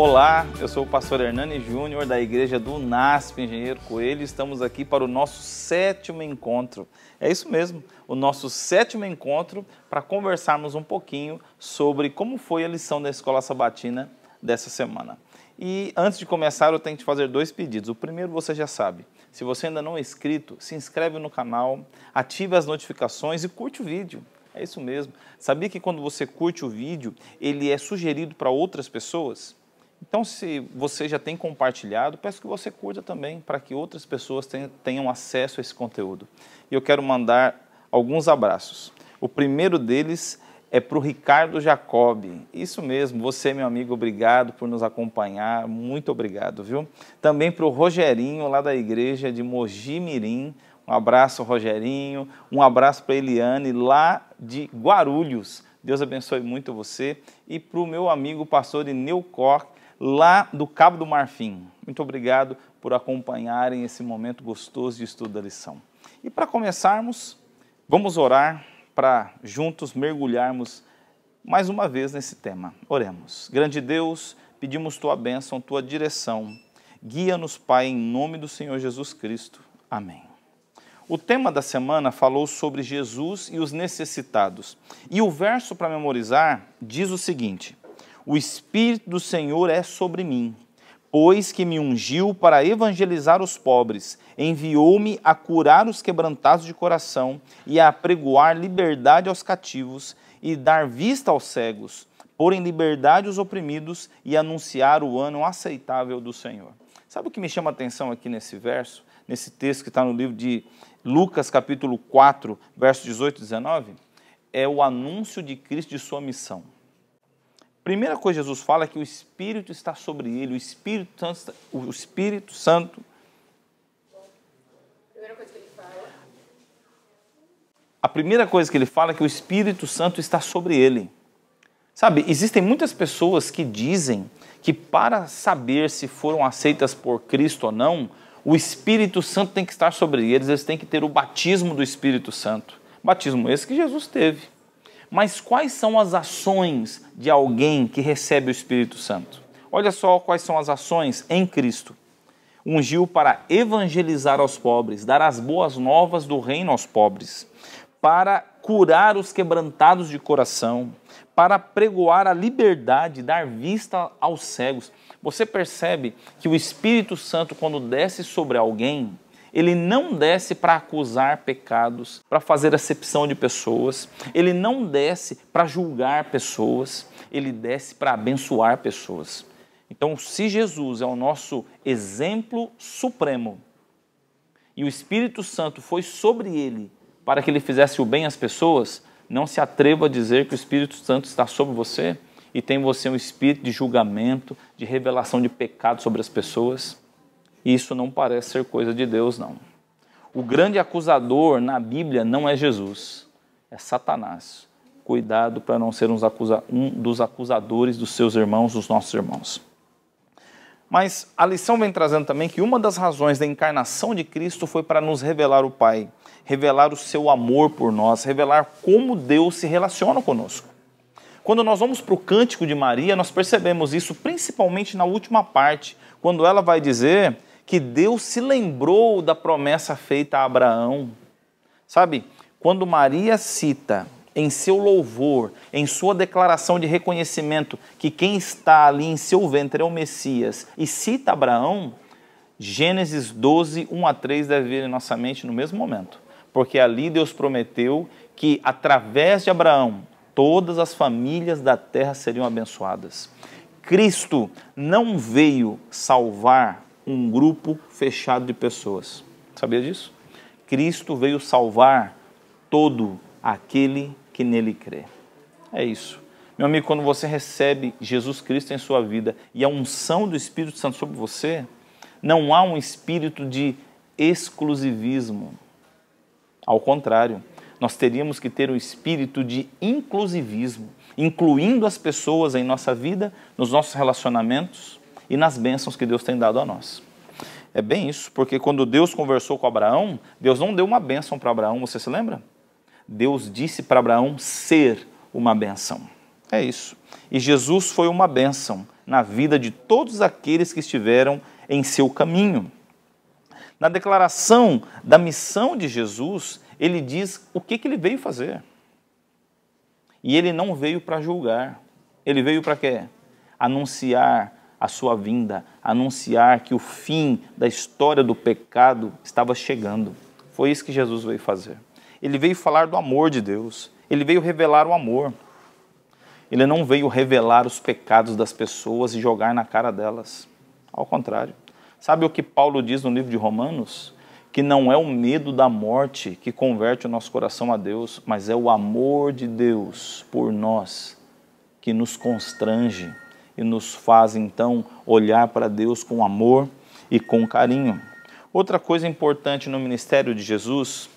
Olá, eu sou o pastor Hernani Júnior da igreja do NASP Engenheiro Coelho. Estamos aqui para o nosso sétimo encontro. É isso mesmo, o nosso sétimo encontro para conversarmos um pouquinho sobre como foi a lição da escola sabatina dessa semana. E antes de começar, eu tenho que te fazer dois pedidos. O primeiro você já sabe. Se você ainda não é inscrito, se inscreve no canal, ative as notificações e curte o vídeo. É isso mesmo. Sabia que quando você curte o vídeo, ele é sugerido para outras pessoas? Então, se você já tem compartilhado, peço que você curta também, para que outras pessoas tenham, acesso a esse conteúdo. E eu quero mandar alguns abraços. O primeiro deles é para o Ricardo Jacob. Isso mesmo, você, meu amigo, obrigado por nos acompanhar, muito obrigado, viu? Também para o Rogerinho, lá da igreja de Mogi Mirim. Um abraço, Rogerinho. Um abraço para Eliane, lá de Guarulhos. Deus abençoe muito você. E para o meu amigo pastor Ineu Koch, lá do Cabo do Marfim. Muito obrigado por acompanharem esse momento gostoso de estudo da lição. E para começarmos, vamos orar para juntos mergulharmos mais uma vez nesse tema. Oremos. Grande Deus, pedimos tua bênção, tua direção. Guia-nos, Pai, em nome do Senhor Jesus Cristo. Amém. O tema da semana falou sobre Jesus e os necessitados. E o verso para memorizar diz o seguinte: o Espírito do Senhor é sobre mim, pois que me ungiu para evangelizar os pobres, enviou-me a curar os quebrantados de coração e a pregoar liberdade aos cativos e dar vista aos cegos, pôr em liberdade os oprimidos e anunciar o ano aceitável do Senhor. Sabe o que me chama a atenção aqui nesse verso, nesse texto que está no livro de Lucas, capítulo 4, versos 18 e 19? É o anúncio de Cristo de sua missão primeira coisa que Jesus fala é que o Espírito está sobre ele, o Espírito Santo, o Espírito Santo. A primeira coisa que ele fala é que o Espírito Santo está sobre ele. Sabe, existem muitas pessoas que dizem que para saber se foram aceitas por Cristo ou não, o Espírito Santo tem que estar sobre eles, eles têm que ter o batismo do Espírito Santo. Batismo esse que Jesus teve. Mas quais são as ações de alguém que recebe o Espírito Santo? Olha só quais são as ações em Cristo. Ungiu para evangelizar aos pobres, dar as boas novas do reino aos pobres, para curar os quebrantados de coração, para pregoar a liberdade, dar vista aos cegos. Você percebe que o Espírito Santo, quando desce sobre alguém, ele não desce para acusar pecados, para fazer acepção de pessoas, ele não desce para julgar pessoas, ele desce para abençoar pessoas. Então, se Jesus é o nosso exemplo supremo e o Espírito Santo foi sobre ele para que ele fizesse o bem às pessoas, não se atreva a dizer que o Espírito Santo está sobre você e tem você um espírito de julgamento, de revelação de pecado sobre as pessoas. Isso não parece ser coisa de Deus, não. O grande acusador na Bíblia não é Jesus, é Satanás. Cuidado para não ser um dos acusadores dos seus irmãos, dos nossos irmãos. Mas a lição vem trazendo também que uma das razões da encarnação de Cristo foi para nos revelar o Pai, revelar o seu amor por nós, revelar como Deus se relaciona conosco. Quando nós vamos para o cântico de Maria, nós percebemos isso principalmente na última parte, quando ela vai dizer que Deus se lembrou da promessa feita a Abraão. Sabe, quando Maria cita em seu louvor, em sua declaração de reconhecimento que quem está ali em seu ventre é o Messias, e cita Abraão, Gênesis 12, 1 a 3 deve vir em nossa mente no mesmo momento, porque ali Deus prometeu que através de Abraão todas as famílias da terra seriam abençoadas. Cristo não veio salvar um grupo fechado de pessoas. Sabia disso? Cristo veio salvar todo aquele que nele crê. É isso. Meu amigo, quando você recebe Jesus Cristo em sua vida e a unção do Espírito Santo sobre você, não há um espírito de exclusivismo. Ao contrário, nós teríamos que ter um espírito de inclusivismo, incluindo as pessoas em nossa vida, nos nossos relacionamentos, e nas bênçãos que Deus tem dado a nós. É bem isso, porque quando Deus conversou com Abraão, Deus não deu uma bênção para Abraão, você se lembra? Deus disse para Abraão ser uma bênção. É isso. E Jesus foi uma bênção na vida de todos aqueles que estiveram em seu caminho. Na declaração da missão de Jesus, ele diz o que, que ele veio fazer. E ele não veio para julgar, ele veio para quê? Anunciar a sua vinda, anunciar que o fim da história do pecado estava chegando. Foi isso que Jesus veio fazer. Ele veio falar do amor de Deus, ele veio revelar o amor. Ele não veio revelar os pecados das pessoas e jogar na cara delas. Ao contrário. Sabe o que Paulo diz no livro de Romanos? Que não é o medo da morte que converte o nosso coração a Deus, mas é o amor de Deus por nós que nos constrange e nos faz então olhar para Deus com amor e com carinho. Outra coisa importante no ministério de Jesus,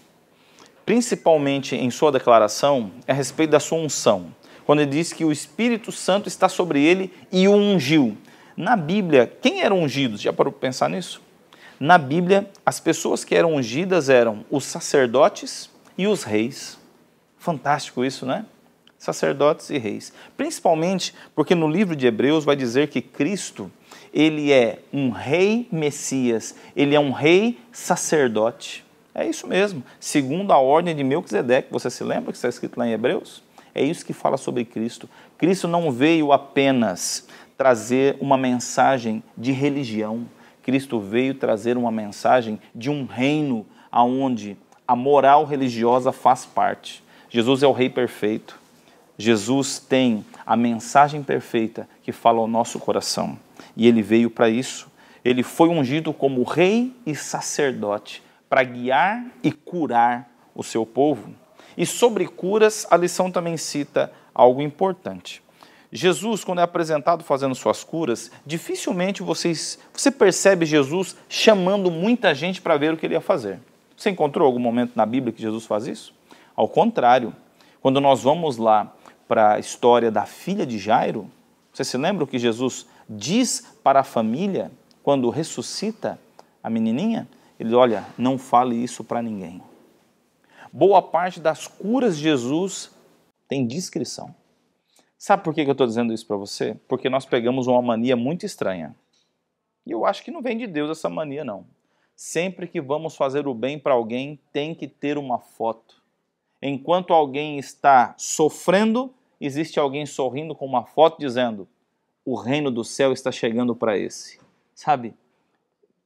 principalmente em sua declaração, é a respeito da sua unção. Quando ele diz que o Espírito Santo está sobre ele e o ungiu. Na Bíblia, quem eram ungidos? Já parou para pensar nisso? Na Bíblia, as pessoas que eram ungidas eram os sacerdotes e os reis. Fantástico isso, né? sacerdotes e reis. Principalmente porque no livro de Hebreus vai dizer que Cristo, ele é um rei Messias, ele é um rei sacerdote. É isso mesmo, segundo a ordem de Melquisedeque, você se lembra que está escrito lá em Hebreus? É isso que fala sobre Cristo. Cristo não veio apenas trazer uma mensagem de religião. Cristo veio trazer uma mensagem de um reino aonde a moral religiosa faz parte. Jesus é o rei perfeito. Jesus tem a mensagem perfeita que fala ao nosso coração. E ele veio para isso. Ele foi ungido como rei e sacerdote para guiar e curar o seu povo. E sobre curas, a lição também cita algo importante. Jesus, quando é apresentado fazendo suas curas, dificilmente vocês, você percebe Jesus chamando muita gente para ver o que ele ia fazer. Você encontrou algum momento na Bíblia que Jesus faz isso? Ao contrário, quando nós vamos lá para a história da filha de Jairo, você se lembra o que Jesus diz para a família quando ressuscita a menininha? Ele olha, não fale isso para ninguém. Boa parte das curas de Jesus tem discrição. Sabe por que eu estou dizendo isso para você? Porque nós pegamos uma mania muito estranha. E eu acho que não vem de Deus essa mania, não. Sempre que vamos fazer o bem para alguém, tem que ter uma foto. Enquanto alguém está sofrendo, existe alguém sorrindo com uma foto dizendo: o reino do céu está chegando para esse. Sabe?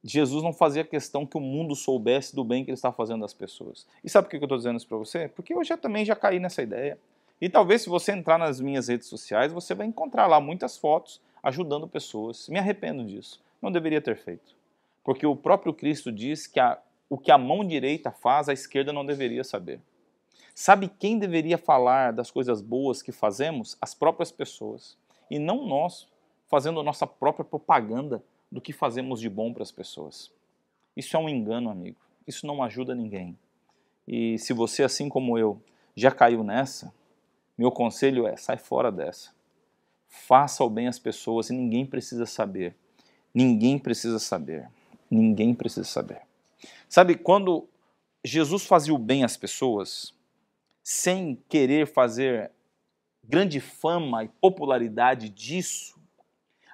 Jesus não fazia questão que o mundo soubesse do bem que ele está fazendo às pessoas. E sabe por que eu estou dizendo isso para você? Porque eu já também já caí nessa ideia. E talvez se você entrar nas minhas redes sociais, você vai encontrar lá muitas fotos ajudando pessoas. Me arrependo disso. Não deveria ter feito. Porque o próprio Cristo diz que a, o que a mão direita faz, a esquerda não deveria saber. Sabe quem deveria falar das coisas boas que fazemos? As próprias pessoas. E não nós fazendo a nossa própria propaganda do que fazemos de bom para as pessoas. Isso é um engano, amigo. Isso não ajuda ninguém. E se você, assim como eu, já caiu nessa, meu conselho é: sai fora dessa. Faça o bem às pessoas e ninguém precisa saber. Ninguém precisa saber. Ninguém precisa saber. Sabe, quando Jesus fazia o bem às pessoas, sem querer fazer grande fama e popularidade disso,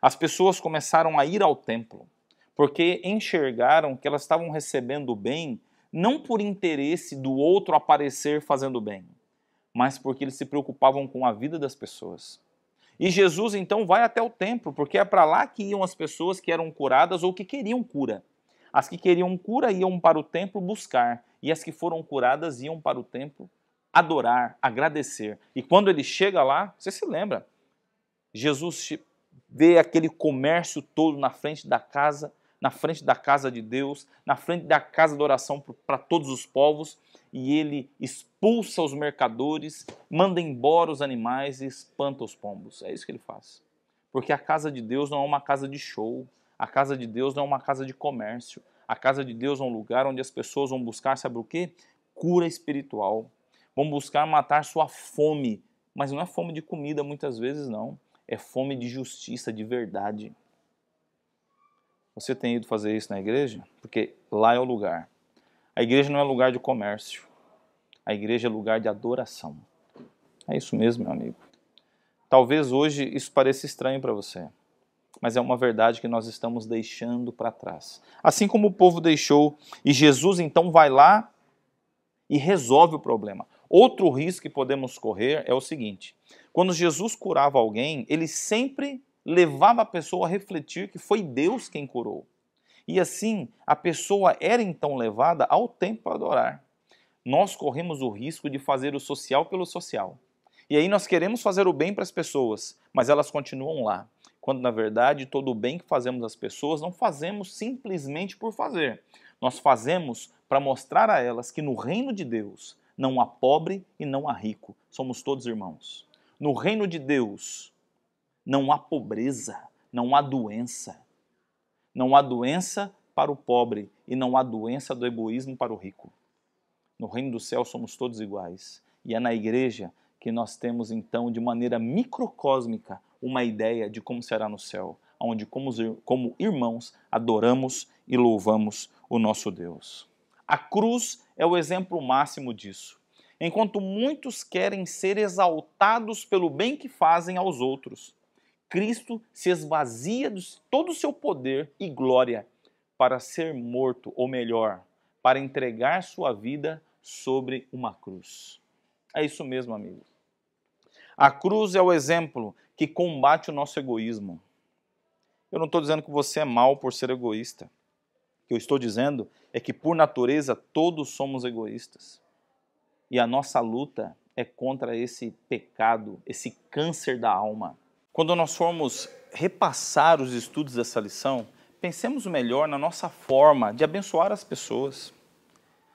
as pessoas começaram a ir ao templo, porque enxergaram que elas estavam recebendo bem não por interesse do outro aparecer fazendo bem, mas porque eles se preocupavam com a vida das pessoas. E Jesus então vai até o templo, porque é para lá que iam as pessoas que eram curadas ou que queriam cura. As que queriam cura iam para o templo buscar, e as que foram curadas iam para o templo adorar, agradecer. E quando ele chega lá, você se lembra, Jesus vê aquele comércio todo na frente da casa, na frente da casa de Deus, na frente da casa da oração para todos os povos, e ele expulsa os mercadores, manda embora os animais e espanta os pombos. É isso que ele faz. Porque a casa de Deus não é uma casa de show, a casa de Deus não é uma casa de comércio, a casa de Deus é um lugar onde as pessoas vão buscar, sabe o quê? Cura espiritual, vão buscar matar sua fome. Mas não é fome de comida, muitas vezes não. É fome de justiça, de verdade. Você tem ido fazer isso na igreja? Porque lá é o lugar. A igreja não é lugar de comércio. A igreja é lugar de adoração. É isso mesmo, meu amigo. Talvez hoje isso pareça estranho para você, mas é uma verdade que nós estamos deixando para trás. Assim como o povo deixou, e Jesus então vai lá e resolve o problema. Outro risco que podemos correr é o seguinte: quando Jesus curava alguém, ele sempre levava a pessoa a refletir que foi Deus quem curou. E assim, a pessoa era então levada ao tempo para adorar. Nós corremos o risco de fazer o social pelo social. E aí nós queremos fazer o bem para as pessoas, mas elas continuam lá. Quando na verdade todo o bem que fazemos às pessoas não fazemos simplesmente por fazer. Nós fazemos para mostrar a elas que no reino de Deus não há pobre e não há rico, somos todos irmãos. No reino de Deus não há pobreza, não há doença. Não há doença para o pobre e não há doença do egoísmo para o rico. No reino do céu somos todos iguais. E é na igreja que nós temos então, de maneira microcósmica, uma ideia de como será no céu, onde, como irmãos, adoramos e louvamos o nosso Deus. A cruz é o exemplo máximo disso. Enquanto muitos querem ser exaltados pelo bem que fazem aos outros, Cristo se esvazia de todo o seu poder e glória para ser morto, ou melhor, para entregar sua vida sobre uma cruz. É isso mesmo, amigo. A cruz é o exemplo que combate o nosso egoísmo. Eu não estou dizendo que você é mal por ser egoísta. O que eu estou dizendo é que, por natureza, todos somos egoístas. E a nossa luta é contra esse pecado, esse câncer da alma. Quando nós formos repassar os estudos dessa lição, pensemos melhor na nossa forma de abençoar as pessoas.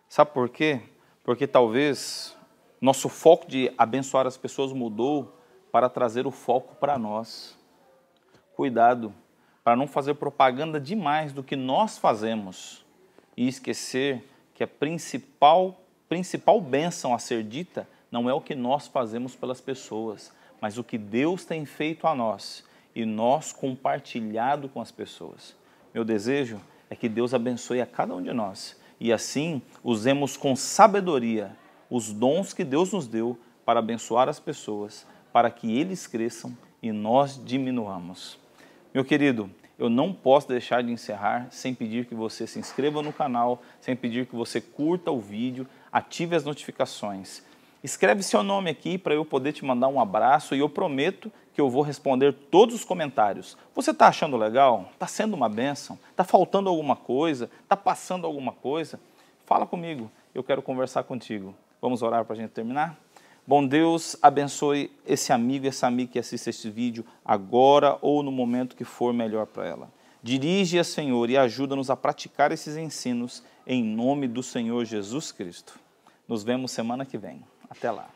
Sabe por quê? Porque talvez nosso foco de abençoar as pessoas mudou para trazer o foco para nós. Cuidado para não fazer propaganda demais do que nós fazemos e esquecer que a principal, principal bênção a ser dita não é o que nós fazemos pelas pessoas, mas o que Deus tem feito a nós e nós compartilhado com as pessoas. Meu desejo é que Deus abençoe a cada um de nós e assim usemos com sabedoria os dons que Deus nos deu para abençoar as pessoas, para que eles cresçam e nós diminuamos. Meu querido, eu não posso deixar de encerrar sem pedir que você se inscreva no canal, sem pedir que você curta o vídeo, ative as notificações. Escreve seu nome aqui para eu poder te mandar um abraço e eu prometo que eu vou responder todos os comentários. Você está achando legal? Está sendo uma benção? Está faltando alguma coisa? Está passando alguma coisa? Fala comigo, eu quero conversar contigo. Vamos orar para a gente terminar? Bom Deus, abençoe esse amigo e essa amiga que assiste este vídeo agora ou no momento que for melhor para ela. Dirige-a, Senhor, e ajuda-nos a praticar esses ensinos em nome do Senhor Jesus Cristo. Nos vemos semana que vem. Até lá.